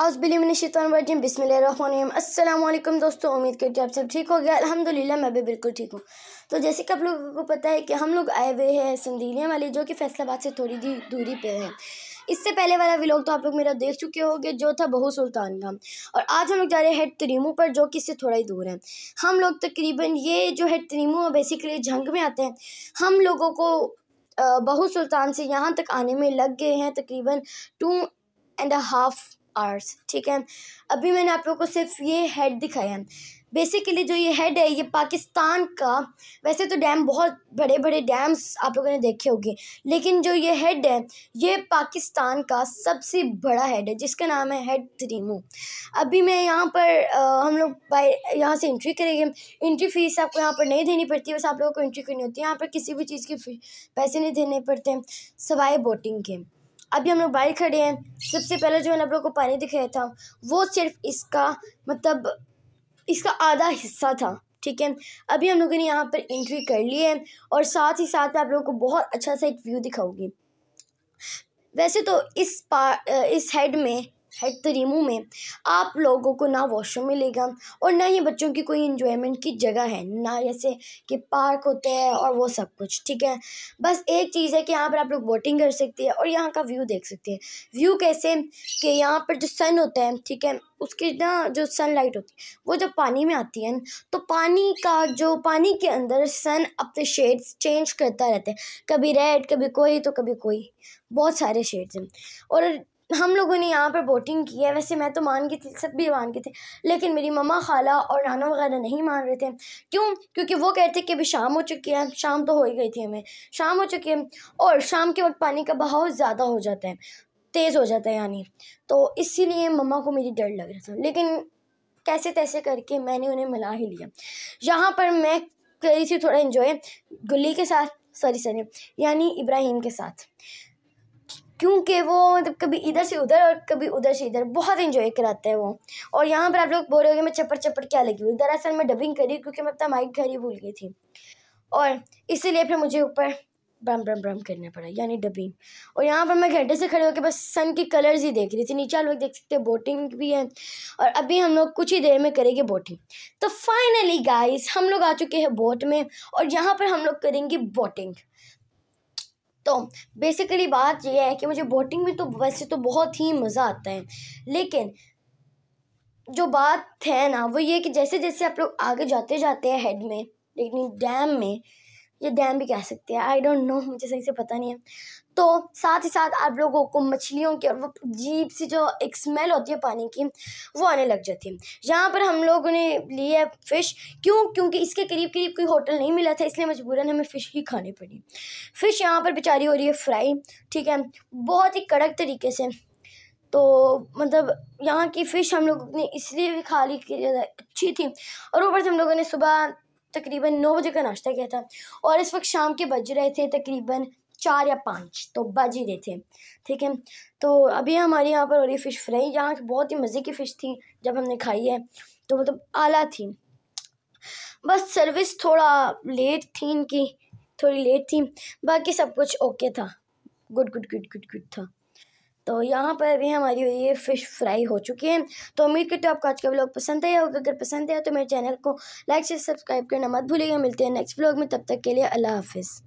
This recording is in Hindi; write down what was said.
अज़बिलिमिनशितरजिम बसमिलकुम दोस्तों उम्मीद करती हूँ आप सब ठीक हो गया अल्हम्दुलिल्लाह मैं भी बिल्कुल ठीक हूँ तो जैसे कि आप लोगों को पता है कि हम लोग आए हुए हैं संदीलिया वाले जो कि फैसलाबाद से थोड़ी दी दूरी पे है इससे पहले वाला व्लॉग तो आप लोग मेरा देख चुके होंगे जो था बहू सुल्तान का और आज हम लोग जा रहे हैं हेड तरीमू पर जो कि इससे थोड़ा ही दूर है हम लोग तकरीबन ये जो हेड तरीमू है बेसिकली जंग में आते हैं हम लोगों को बहू सुल्तान से यहाँ तक आने में लग गए हैं तकरीबन टू एंड हाफ़ आर्ट्स ठीक है अभी मैंने आप लोगों को सिर्फ ये हेड दिखाया है बेसिकली जो ये हेड है ये पाकिस्तान का वैसे तो डैम बहुत बड़े बड़े डैम्स आप लोगों ने देखे होंगे लेकिन जो ये हेड है ये पाकिस्तान का सबसे बड़ा हेड है जिसका नाम है हेड थ्रीमू अभी मैं यहाँ पर आ, हम लोग बाय यहाँ से एंट्री करेंगे एंट्री फीस आपको यहाँ पर नहीं देनी पड़ती बस आप लोगों को एंट्री करनी होती है यहाँ पर किसी भी चीज़ की पैसे नहीं देने पड़ते सवाए बोटिंग के अभी हम लोग बाहर खड़े हैं सबसे पहले जो मैंने आप लोग को पानी दिखाया था वो सिर्फ इसका मतलब इसका आधा हिस्सा था ठीक है अभी हम लोगों ने यहाँ पर एंट्री कर ली है और साथ ही साथ में आप लोगों को बहुत अच्छा सा एक व्यू दिखाऊंगी वैसे तो इस पा इस हेड में हर तरीमों में आप लोगों को ना वॉशरूम मिलेगा और ना ही बच्चों की कोई इन्जॉयमेंट की जगह है ना जैसे कि पार्क होते हैं और वो सब कुछ ठीक है बस एक चीज़ है कि यहाँ पर आप लोग बोटिंग कर सकते हैं और यहाँ का व्यू देख सकते हैं व्यू कैसे कि यहाँ पर जो सन होता है ठीक है उसकी ना जो सन लाइट होती है वो जब पानी में आती है तो पानी का जो पानी के अंदर सन अपने शेड्स चेंज करता रहता है कभी रेड कभी कोई तो कभी कोई बहुत सारे शेड्स हैं और हम लोगों ने यहाँ पर बोटिंग की है वैसे मैं तो मान गई थी सब भी मान गए थे लेकिन मेरी मम्मा खाला और नाना वगैरह नहीं मान रहे थे क्यों क्योंकि वो कहते कि अभी शाम हो चुकी है शाम तो हो ही गई थी हमें शाम हो चुकी है और शाम के वक्त पानी का बहाव ज़्यादा हो जाता है तेज़ हो जाता है यानी तो इसीलिए मम्मा को मेरी डर लग रहा था लेकिन कैसे तैसे करके मैंने उन्हें मिला ही लिया यहाँ पर मैं करी थी थोड़ा इन्जॉय गुल्ली के साथ सॉरी सॉरी यानी इब्राहिम के साथ क्योंकि वो मतलब कभी इधर से उधर और कभी उधर से इधर बहुत इन्जॉय कराते हैं वो और यहाँ पर आप लोग बोल रहे हो मैं चप्पर चप्पर क्या लगी हुई दरअसल मैं डबिंग करी क्योंकि मैं अपना माइक घर ही भूल गई थी और इसीलिए फिर मुझे ऊपर ब्रम ब्रम ब्रम करना पड़ा यानी डबिंग और यहाँ पर मैं घंटे से खड़े होकर बस सन के कलर्स ही देख रही थी नीचे लोग देख सकते हैं बोटिंग भी है और अभी हम लोग कुछ ही देर में करेंगे बोटिंग तो फाइनली गाइस हम लोग आ चुके हैं बोट में और यहाँ पर हम लोग करेंगे बोटिंग तो बेसिकली बात यह है कि मुझे बोटिंग में तो वैसे तो बहुत ही मज़ा आता है लेकिन जो बात है ना वो ये कि जैसे जैसे आप लोग आगे जाते जाते हैं हेड में लेकिन डैम में या डैम भी कह सकते हैं आई डोंट नो मुझे सही से पता नहीं है तो साथ ही साथ आप लोगों को मछलियों की और वो जीप सी जो एक स्मेल होती है पानी की वो आने लग जाती है यहाँ पर हम लोगों ने है फ़िश क्यों क्योंकि इसके करीब करीब कोई होटल नहीं मिला था इसलिए मजबूरन हमें फ़िश ही खानी पड़ी फ़िश यहाँ पर बेचारी हो रही है फ्राई ठीक है बहुत ही कड़क तरीके से तो मतलब यहाँ की फ़िश हम लोग ने इसलिए भी खा ली कि अच्छी थी और ऊपर से हम लोगों ने सुबह तकरीबन नौ बजे का नाश्ता किया था और इस वक्त शाम के बज रहे थे तकरीबन चार या पाँच तो बज ही रहे थे ठीक है तो अभी हमारे यहाँ पर हो रही फ़िश फ्राई यहाँ बहुत ही मज़े की फ़िश थी जब हमने खाई है तो मतलब आला थी बस सर्विस थोड़ा लेट थी इनकी थोड़ी लेट थी बाकी सब कुछ ओके था good good good good good था तो यहाँ पर भी हमारी ये फ़िश फ्राई हो चुकी है तो उम्मीद करते हो आपको आज का ब्लॉग पसंद आया होगा अगर पसंद आया तो मेरे चैनल को लाइक से सब्सक्राइब करना मत भूलिएगा मिलते हैं नेक्स्ट ब्लॉग में तब तक के लिए अल्लाह हाफिज़